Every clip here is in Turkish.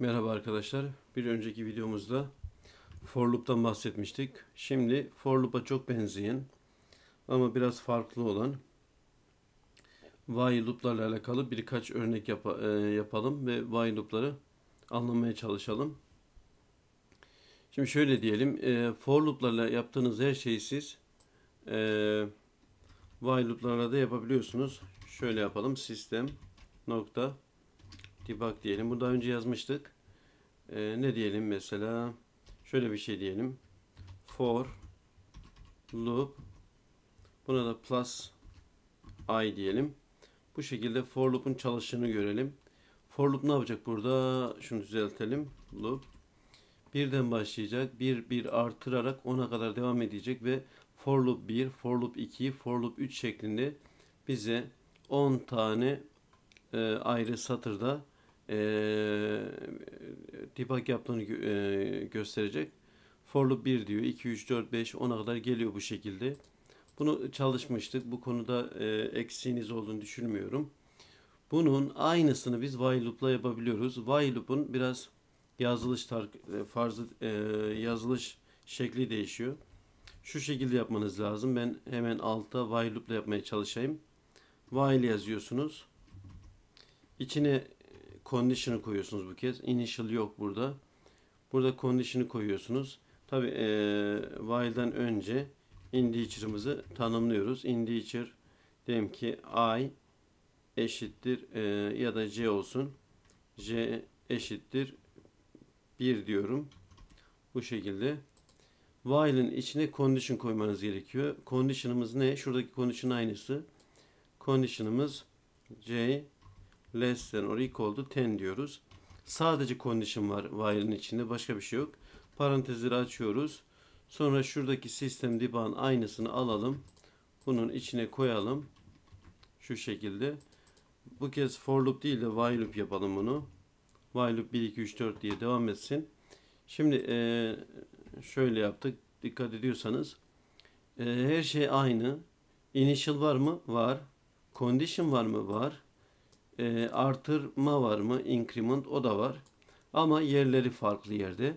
Merhaba arkadaşlar. Bir önceki videomuzda for loop'tan bahsetmiştik. Şimdi for loop'a çok benzeyen ama biraz farklı olan while loop'larla alakalı birkaç örnek yap e, yapalım ve while loop'ları anlamaya çalışalım. Şimdi şöyle diyelim. E, for loop'larla yaptığınız her şeyi siz e, while loop'larla da yapabiliyorsunuz. Şöyle yapalım. Sistem nokta Bak diyelim. Bu daha önce yazmıştık. Ee, ne diyelim mesela? Şöyle bir şey diyelim. For loop buna da plus i diyelim. Bu şekilde for loop'un çalıştığını görelim. For loop ne yapacak burada? Şunu düzeltelim. Loop birden başlayacak. Bir bir artırarak 10'a kadar devam edecek ve for loop 1, for loop 2, for loop 3 şeklinde bize 10 tane e, ayrı satırda ee, e, debug yaptığını gösterecek. For loop 1 diyor. 2, 3, 4, 5, 10'a kadar geliyor bu şekilde. Bunu çalışmıştık. Bu konuda e, eksiğiniz olduğunu düşünmüyorum. Bunun aynısını biz while loop'la yapabiliyoruz. While loop'un biraz yazılış tar- e, farzı e, yazılış şekli değişiyor. Şu şekilde yapmanız lazım. Ben hemen altta while loop'la yapmaya çalışayım. While yazıyorsunuz. İçine condition'ı koyuyorsunuz bu kez. Initial yok burada. Burada condition'ı koyuyorsunuz. Tabi e, while'dan önce integer'ımızı tanımlıyoruz. Integer diyelim ki i eşittir e, ya da c olsun. c eşittir 1 diyorum. Bu şekilde. While'ın içine condition koymanız gerekiyor. Condition'ımız ne? Şuradaki condition aynısı. Condition'ımız c less than or equal to 10 diyoruz. Sadece condition var while'ın içinde. Başka bir şey yok. Parantezleri açıyoruz. Sonra şuradaki sistem dibağın aynısını alalım. Bunun içine koyalım. Şu şekilde. Bu kez for loop değil de while loop yapalım bunu. While loop 1, 2, 3, 4 diye devam etsin. Şimdi ee, şöyle yaptık. Dikkat ediyorsanız. E, her şey aynı. Initial var mı? Var. Condition var mı? Var e, artırma var mı? Increment o da var. Ama yerleri farklı yerde.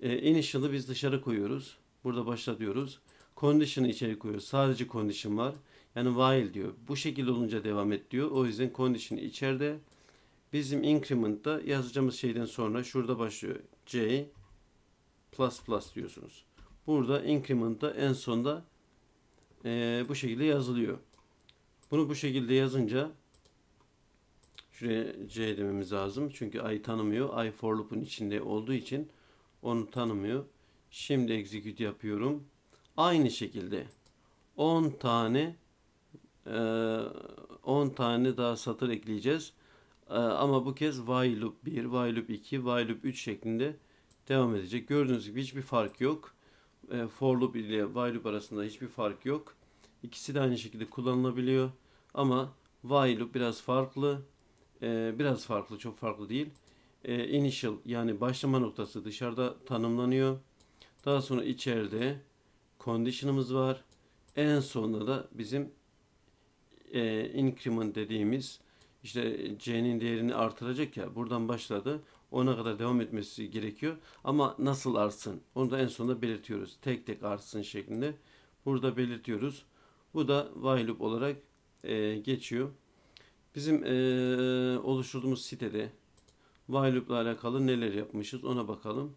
E, initial'ı biz dışarı koyuyoruz. Burada başlatıyoruz. Condition'ı içeri koyuyoruz. Sadece condition var. Yani while diyor. Bu şekilde olunca devam et diyor. O yüzden condition içeride. Bizim increment'da yazacağımız şeyden sonra şurada başlıyor. J plus plus diyorsunuz. Burada increment'da en sonda e, bu şekilde yazılıyor. Bunu bu şekilde yazınca C dememiz lazım. Çünkü ay tanımıyor. Ay for loop'un içinde olduğu için onu tanımıyor. Şimdi execute yapıyorum. Aynı şekilde 10 tane 10 e, tane daha satır ekleyeceğiz e, Ama bu kez while loop 1, while loop 2, while loop 3 şeklinde devam edecek. Gördüğünüz gibi hiçbir fark yok. E, for loop ile while loop arasında hiçbir fark yok. İkisi de aynı şekilde kullanılabiliyor. Ama while loop biraz farklı e, biraz farklı, çok farklı değil. E, initial yani başlama noktası dışarıda tanımlanıyor. Daha sonra içeride condition'ımız var. En sonunda da bizim e, increment dediğimiz işte c'nin değerini artıracak ya buradan başladı. Ona kadar devam etmesi gerekiyor. Ama nasıl artsın? Onu da en sonunda belirtiyoruz. Tek tek artsın şeklinde. Burada belirtiyoruz. Bu da while loop olarak e, geçiyor. Bizim ee, oluşturduğumuz sitede while loop ile alakalı neler yapmışız ona bakalım.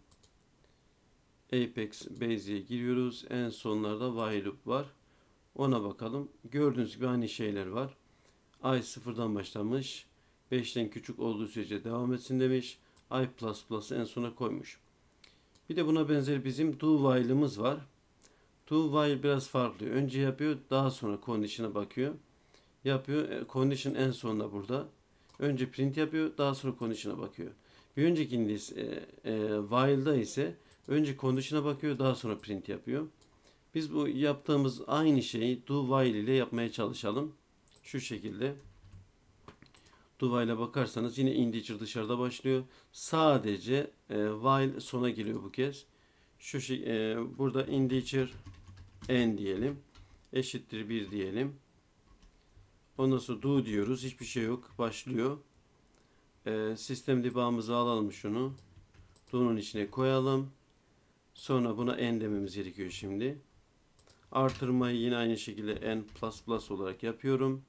Apex Base'e giriyoruz. En sonlarda while loop var. Ona bakalım. Gördüğünüz gibi aynı şeyler var. Ay sıfırdan başlamış. 5'ten küçük olduğu sürece devam etsin demiş. I++'ı en sona koymuş. Bir de buna benzer bizim do while'ımız var. Do while biraz farklı. Önce yapıyor daha sonra condition'a bakıyor yapıyor. E, condition en sonunda burada. Önce print yapıyor. Daha sonra condition'a bakıyor. Bir önceki ise, e, e, while'da ise önce condition'a bakıyor. Daha sonra print yapıyor. Biz bu yaptığımız aynı şeyi do while ile yapmaya çalışalım. Şu şekilde. Do while'a bakarsanız yine integer dışarıda başlıyor. Sadece e, while sona geliyor bu kez. Şu e, burada integer n diyelim. Eşittir 1 diyelim. Ondan sonra do diyoruz. Hiçbir şey yok. Başlıyor. E, sistem dibağımızı alalım şunu. Do'nun içine koyalım. Sonra buna n dememiz gerekiyor şimdi. Artırmayı yine aynı şekilde n plus plus olarak yapıyorum.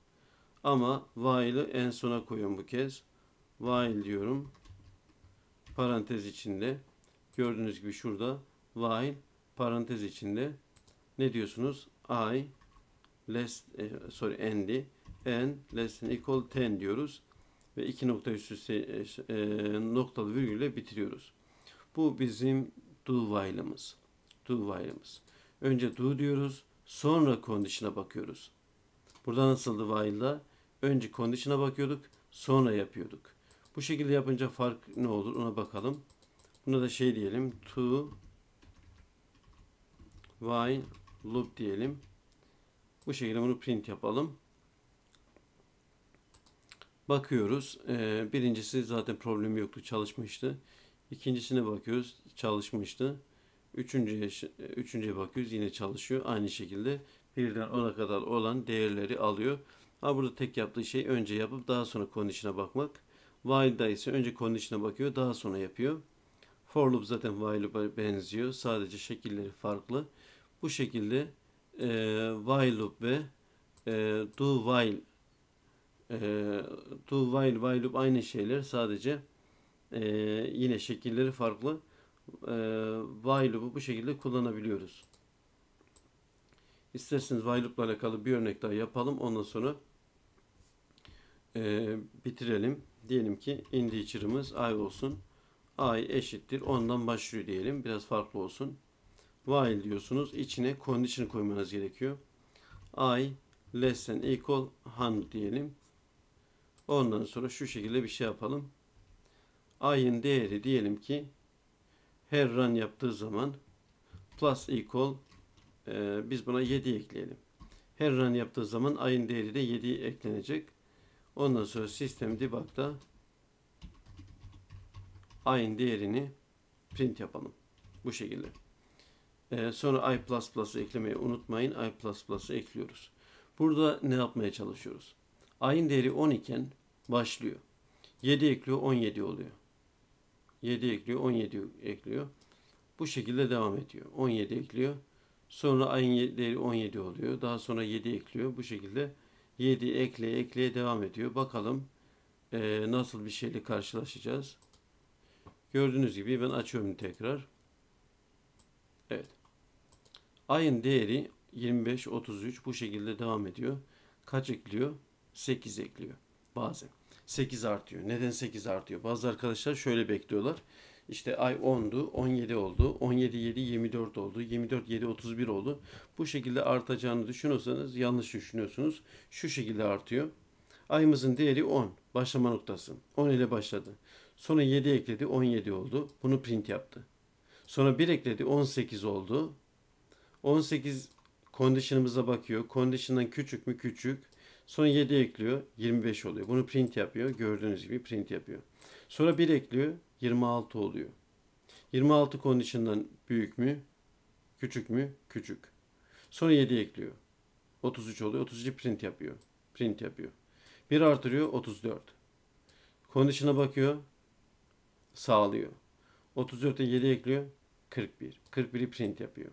Ama while'ı en sona koyuyorum bu kez. While diyorum. Parantez içinde. Gördüğünüz gibi şurada while parantez içinde ne diyorsunuz? I less e, sorry endi n less than equal 10 diyoruz. Ve iki nokta üst üste e, noktalı virgülle bitiriyoruz. Bu bizim do while'ımız. Do while'ımız. Önce do diyoruz. Sonra condition'a bakıyoruz. Burada nasıldı while'da? Önce condition'a bakıyorduk. Sonra yapıyorduk. Bu şekilde yapınca fark ne olur ona bakalım. Buna da şey diyelim. To while loop diyelim. Bu şekilde bunu print yapalım. Bakıyoruz. Ee, birincisi zaten problemi yoktu, çalışmıştı. İkincisine bakıyoruz, çalışmıştı. Üçüncüye, üçüncüye bakıyoruz, yine çalışıyor. Aynı şekilde birden ona kadar olan değerleri alıyor. Ha burada tek yaptığı şey önce yapıp daha sonra condition'a bakmak. While'da ise önce condition'a bakıyor, daha sonra yapıyor. For loop zaten while loop'a benziyor. Sadece şekilleri farklı. Bu şekilde e, while loop ve e, do while e, ee, do while aynı şeyler sadece e, yine şekilleri farklı e, bu şekilde kullanabiliyoruz. İsterseniz while alakalı bir örnek daha yapalım. Ondan sonra e, bitirelim. Diyelim ki integer'ımız i olsun. i eşittir. Ondan başlıyor diyelim. Biraz farklı olsun. While diyorsunuz. içine condition koymanız gerekiyor. i less than equal 100 diyelim. Ondan sonra şu şekilde bir şey yapalım. A'nın değeri diyelim ki her run yaptığı zaman plus equal e, biz buna 7 ekleyelim. Her run yaptığı zaman ayın değeri de 7 eklenecek. Ondan sonra sistem debug'da ayın değerini print yapalım. Bu şekilde. E, sonra i++'ı eklemeyi unutmayın. i++'ı ekliyoruz. Burada ne yapmaya çalışıyoruz? ayın değeri 10 iken başlıyor. 7 ekliyor 17 oluyor. 7 ekliyor 17 ekliyor. Bu şekilde devam ediyor. 17 ekliyor. Sonra ayın değeri 17 oluyor. Daha sonra 7 ekliyor. Bu şekilde 7 ekle ekleye devam ediyor. Bakalım e, nasıl bir şeyle karşılaşacağız. Gördüğünüz gibi ben açıyorum tekrar. Evet. Ayın değeri 25, 33 bu şekilde devam ediyor. Kaç ekliyor? 8 ekliyor bazen. 8 artıyor. Neden 8 artıyor? Bazı arkadaşlar şöyle bekliyorlar. İşte ay 10'du, 17 oldu, 17 7 24 oldu, 24 7 31 oldu. Bu şekilde artacağını düşünüyorsanız yanlış düşünüyorsunuz. Şu şekilde artıyor. Ayımızın değeri 10. Başlama noktası. 10 ile başladı. Sonra 7 ekledi 17 oldu. Bunu print yaptı. Sonra 1 ekledi 18 oldu. 18 condition'ımıza bakıyor. Condition'dan küçük mü küçük. Sonra 7 ekliyor 25 oluyor. Bunu print yapıyor. Gördüğünüz gibi print yapıyor. Sonra 1 ekliyor 26 oluyor. 26 condition'dan büyük mü? Küçük mü? Küçük. Sonra 7 ekliyor. 33 oluyor. 33 print yapıyor. Print yapıyor. 1 artırıyor 34. Condition'a bakıyor. Sağlıyor. 34'e 7 ekliyor. 41. 41'i print yapıyor.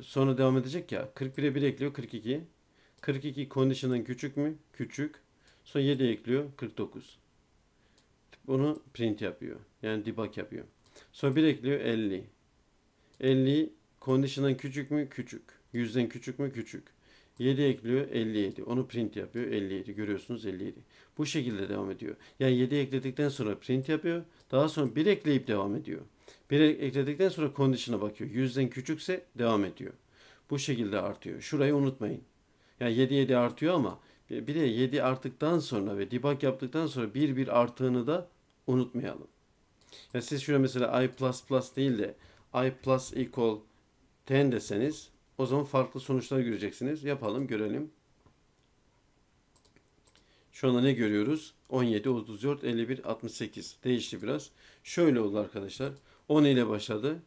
Sonra devam edecek ya. 41'e 1 ekliyor. 42. 42 condition'ın küçük mü? Küçük. Sonra 7 ekliyor. 49. Bunu print yapıyor. Yani debug yapıyor. Sonra 1 ekliyor. 50. 50 condition'ın küçük mü? Küçük. 100'den küçük mü? Küçük. 7 ekliyor 57. Onu print yapıyor 57. Görüyorsunuz 57. Bu şekilde devam ediyor. Yani 7 ekledikten sonra print yapıyor. Daha sonra 1 ekleyip devam ediyor. 1 ekledikten sonra condition'a bakıyor. 100'den küçükse devam ediyor. Bu şekilde artıyor. Şurayı unutmayın. Yani 7 7 artıyor ama bir de 7 arttıktan sonra ve debug yaptıktan sonra bir bir arttığını da unutmayalım. Yani siz şöyle mesela i++ değil de i plus equal 10 deseniz o zaman farklı sonuçlar göreceksiniz. Yapalım görelim. Şu anda ne görüyoruz? 17, 34, 51, 68. Değişti biraz. Şöyle oldu arkadaşlar. 10 ile başladı.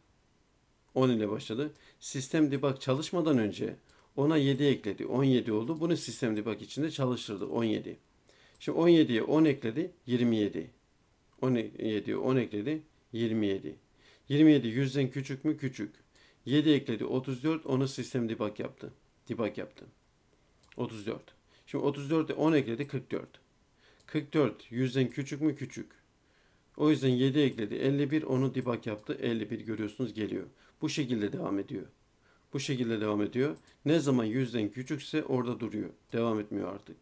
10 ile başladı. Sistem debug çalışmadan önce ona 7 ekledi. 17 oldu. Bunu sistemde bak içinde çalıştırdı. 17. Şimdi 17'ye 10 ekledi. 27. 17'ye 10 ekledi. 27. 27 yüzden küçük mü? Küçük. 7 ekledi. 34. Onu sistem debug yaptı. Debug yaptı. 34. Şimdi 34'e 10 ekledi. 44. 44 yüzden küçük mü? Küçük. O yüzden 7 ekledi. 51 onu debug yaptı. 51 görüyorsunuz geliyor. Bu şekilde devam ediyor. Bu şekilde devam ediyor. Ne zaman yüzden küçükse orada duruyor. Devam etmiyor artık.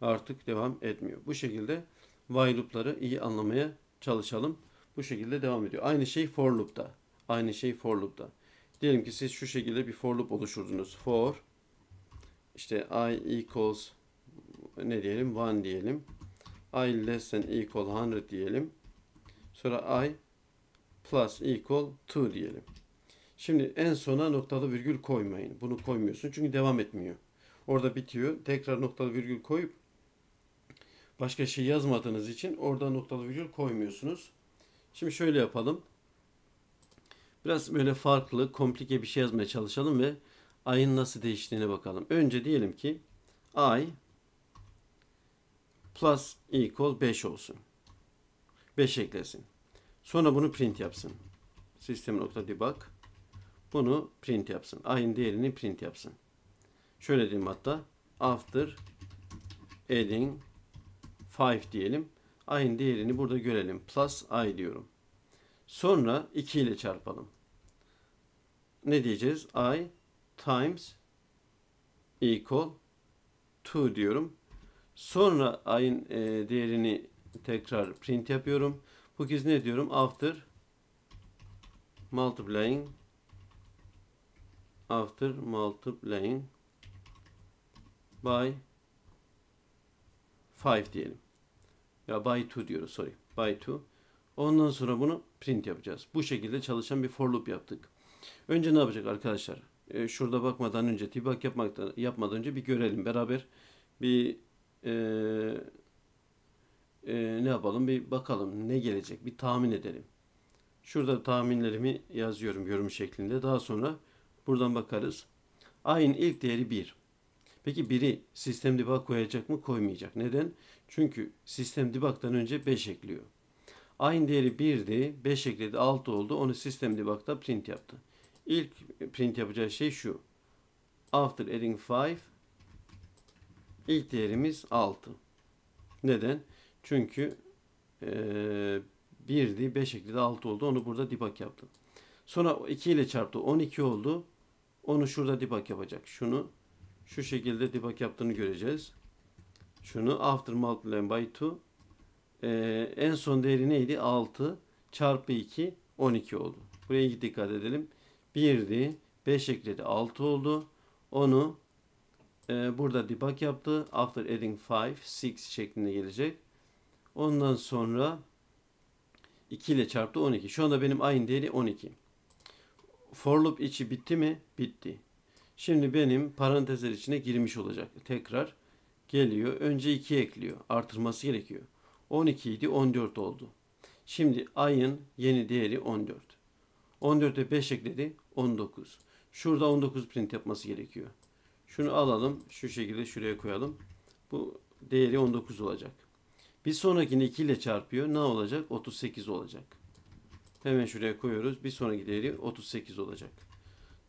Artık devam etmiyor. Bu şekilde while loop'ları iyi anlamaya çalışalım. Bu şekilde devam ediyor. Aynı şey for loop'ta. Aynı şey for loop'ta. Diyelim ki siz şu şekilde bir for loop oluşturdunuz. For işte i equals ne diyelim? 1 diyelim. i less than equal 100 diyelim. Sonra i plus equal 2 diyelim. Şimdi en sona noktalı virgül koymayın. Bunu koymuyorsun çünkü devam etmiyor. Orada bitiyor. Tekrar noktalı virgül koyup başka şey yazmadığınız için orada noktalı virgül koymuyorsunuz. Şimdi şöyle yapalım. Biraz böyle farklı, komplike bir şey yazmaya çalışalım ve ayın nasıl değiştiğine bakalım. Önce diyelim ki ay plus equal 5 olsun. 5 eklesin. Sonra bunu print yapsın. System.debug bunu print yapsın. A'nın değerini print yapsın. Şöyle diyeyim hatta after adding 5 diyelim. I'nin değerini burada görelim. Plus i diyorum. Sonra 2 ile çarpalım. Ne diyeceğiz? i times equal 2 diyorum. Sonra i'nin e, değerini tekrar print yapıyorum. Bu kez ne diyorum? After multiplying after multiplying by 5 diyelim. Ya by 2 diyoruz sorry. By 2. Ondan sonra bunu print yapacağız. Bu şekilde çalışan bir for loop yaptık. Önce ne yapacak arkadaşlar? Ee, şurada bakmadan önce, tibak yapmaktan, yapmadan önce bir görelim. Beraber bir e, e, ne yapalım? Bir bakalım ne gelecek? Bir tahmin edelim. Şurada tahminlerimi yazıyorum yorum şeklinde. Daha sonra Buradan bakarız. A'nın ilk değeri 1. Peki 1'i sistem debug koyacak mı? Koymayacak. Neden? Çünkü sistem debug'dan önce 5 ekliyor. A'nın değeri 1'di. 5 ekledi 6 oldu. Onu sistem debug'da print yaptı. İlk print yapacağı şey şu. After adding 5 ilk değerimiz 6. Neden? Çünkü ee, 1'di, 5 ekledi 6 oldu. Onu burada debug yaptım. Sonra 2 ile çarptı. 12 oldu. Onu şurada debug yapacak. Şunu şu şekilde debug yaptığını göreceğiz. Şunu after multiplying by 2 ee, en son değeri neydi? 6 çarpı 2 12 oldu. Buraya iyi dikkat edelim. 1'di. 5 ekledi. 6 oldu. Onu e, burada debug yaptı. After adding 5, 6 şeklinde gelecek. Ondan sonra 2 ile çarptı 12. Şu anda benim aynı değeri 12 for loop içi bitti mi? Bitti. Şimdi benim parantezler içine girmiş olacak. Tekrar geliyor. Önce 2 ekliyor. Artırması gerekiyor. 12 idi 14 oldu. Şimdi ayın yeni değeri 14. 14'e 5 ekledi 19. Şurada 19 print yapması gerekiyor. Şunu alalım. Şu şekilde şuraya koyalım. Bu değeri 19 olacak. Bir sonrakini 2 ile çarpıyor. Ne olacak? 38 olacak. Hemen şuraya koyuyoruz. Bir sonraki değeri 38 olacak.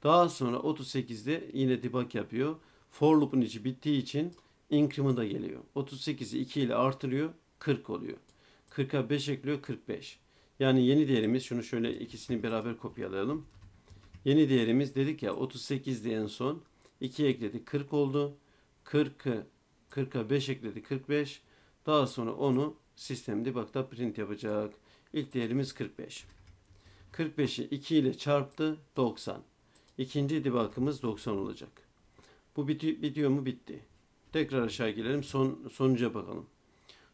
Daha sonra 38'de yine debug yapıyor. For loop'un içi bittiği için increment'a geliyor. 38'i 2 ile artırıyor. 40 oluyor. 40'a 5 ekliyor 45. Yani yeni değerimiz şunu şöyle ikisini beraber kopyalayalım. Yeni değerimiz dedik ya 38 en son. 2 ekledi 40 oldu. 40'ı 40'a 5 ekledi 45. Daha sonra onu sistem debug'da print yapacak. İlk değerimiz 45. 45'i 2 ile çarptı 90. İkinci dibakımız 90 olacak. Bu bitiyor, bitiyor mu? Bitti. Tekrar aşağı gelelim. Son, sonuca bakalım.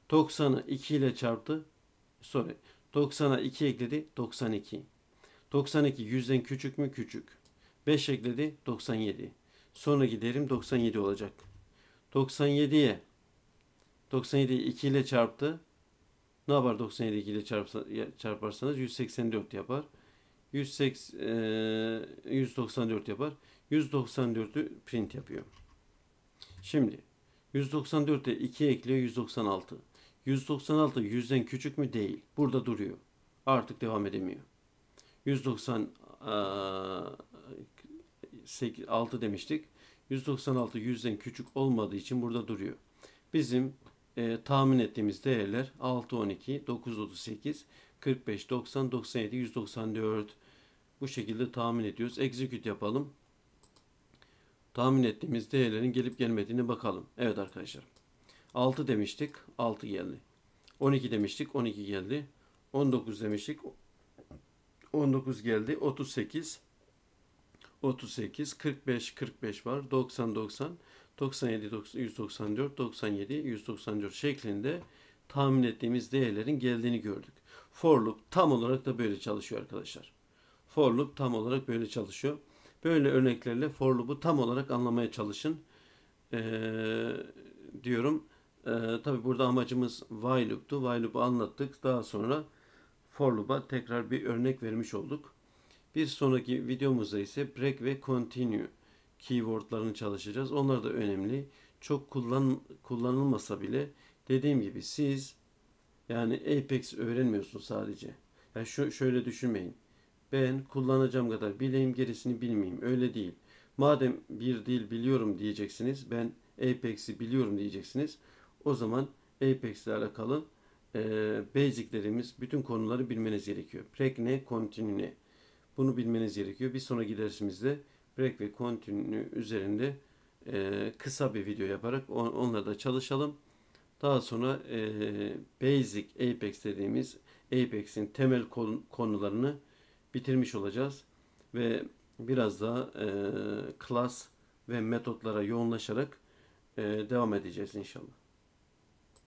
90'ı 2 ile çarptı. Sorry. 90'a 2 ekledi. 92. 92 100'den küçük mü? Küçük. 5 ekledi. 97. Sonra gidelim 97 olacak. 97'ye 97'yi 2 ile çarptı. Ne yapar 97 ile çarparsanız 184 yapar. 180, e, 194 yapar. 194'ü print yapıyor. Şimdi 194'e 2 ekliyor 196. 196 100'den küçük mü? Değil. Burada duruyor. Artık devam edemiyor. 196 e, demiştik. 196 100'den küçük olmadığı için burada duruyor. Bizim e, tahmin ettiğimiz değerler 6, 12, 9, 38, 45, 90, 97, 194 bu şekilde tahmin ediyoruz. Execute yapalım. Tahmin ettiğimiz değerlerin gelip gelmediğini bakalım. Evet arkadaşlar. 6 demiştik. 6 geldi. 12 demiştik. 12 geldi. 19 demiştik. 19 geldi. 38 38 45 45 var. 90 90 97, 194, 97, 194 şeklinde tahmin ettiğimiz değerlerin geldiğini gördük. For loop tam olarak da böyle çalışıyor arkadaşlar. For loop tam olarak böyle çalışıyor. Böyle örneklerle for loop'u tam olarak anlamaya çalışın ee, diyorum. Ee, Tabi burada amacımız while loop'tu. While loop'u anlattık. Daha sonra for loop'a tekrar bir örnek vermiş olduk. Bir sonraki videomuzda ise break ve continue keywordlarını çalışacağız. Onlar da önemli. Çok kullan, kullanılmasa bile dediğim gibi siz yani Apex öğrenmiyorsun sadece. Yani şu, şöyle düşünmeyin. Ben kullanacağım kadar bileyim gerisini bilmeyeyim. Öyle değil. Madem bir dil biliyorum diyeceksiniz. Ben Apex'i biliyorum diyeceksiniz. O zaman Apex ile alakalı e, basiclerimiz, bütün konuları bilmeniz gerekiyor. Prek ne, continue Bunu bilmeniz gerekiyor. Bir sonraki dersimizde break ve continue üzerinde e, kısa bir video yaparak on, onunla da çalışalım. Daha sonra e, basic Apex dediğimiz Apex'in temel konularını bitirmiş olacağız ve biraz daha e, class ve metotlara yoğunlaşarak e, devam edeceğiz inşallah.